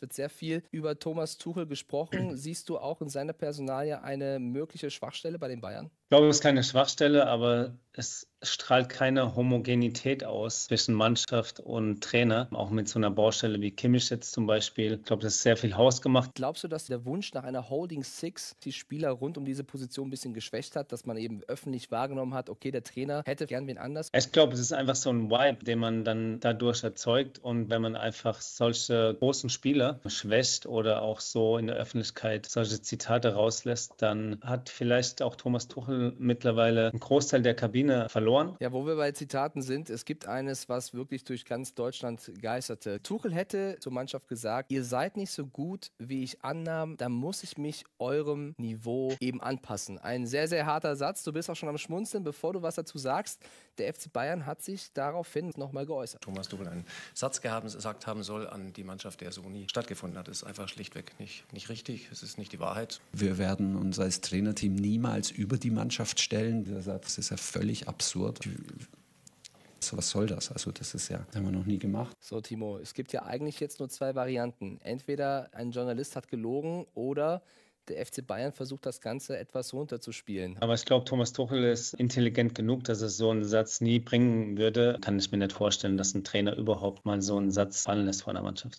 wird sehr viel über Thomas Tuchel gesprochen. Siehst du auch in seiner Personalie eine mögliche Schwachstelle bei den Bayern? Ich glaube, es ist keine Schwachstelle, aber es strahlt keine Homogenität aus zwischen Mannschaft und Trainer, auch mit so einer Baustelle wie Kimmich jetzt zum Beispiel. Ich glaube, das ist sehr viel hausgemacht. Glaubst du, dass der Wunsch nach einer Holding Six die Spieler rund um diese Position ein bisschen geschwächt hat, dass man eben öffentlich wahrgenommen hat, okay, der Trainer hätte gern wen anders? Ich glaube, es ist einfach so ein Vibe, den man dann dadurch erzeugt und wenn man einfach solche großen Spieler schwächt oder auch so in der Öffentlichkeit solche Zitate rauslässt, dann hat vielleicht auch Thomas Tuchel mittlerweile einen Großteil der Kabine verloren verloren. Ja, wo wir bei Zitaten sind, es gibt eines, was wirklich durch ganz Deutschland geisterte. Tuchel hätte zur Mannschaft gesagt, ihr seid nicht so gut, wie ich annahm, da muss ich mich eurem Niveau eben anpassen. Ein sehr, sehr harter Satz. Du bist auch schon am Schmunzeln, bevor du was dazu sagst. Der FC Bayern hat sich daraufhin nochmal geäußert. Thomas Tuchel einen Satz gesagt haben soll an die Mannschaft, der so nie stattgefunden hat, das ist einfach schlichtweg nicht, nicht richtig. Es ist nicht die Wahrheit. Wir werden uns als Trainerteam niemals über die Mannschaft stellen. Dieser Satz ist ja völlig absurd absurd. So, was soll das? Also, das ist ja, haben wir noch nie gemacht. So, Timo, es gibt ja eigentlich jetzt nur zwei Varianten. Entweder ein Journalist hat gelogen oder der FC Bayern versucht, das Ganze etwas runterzuspielen. Aber ich glaube, Thomas Tuchel ist intelligent genug, dass er so einen Satz nie bringen würde. Kann ich mir nicht vorstellen, dass ein Trainer überhaupt mal so einen Satz fallen lässt vor der Mannschaft.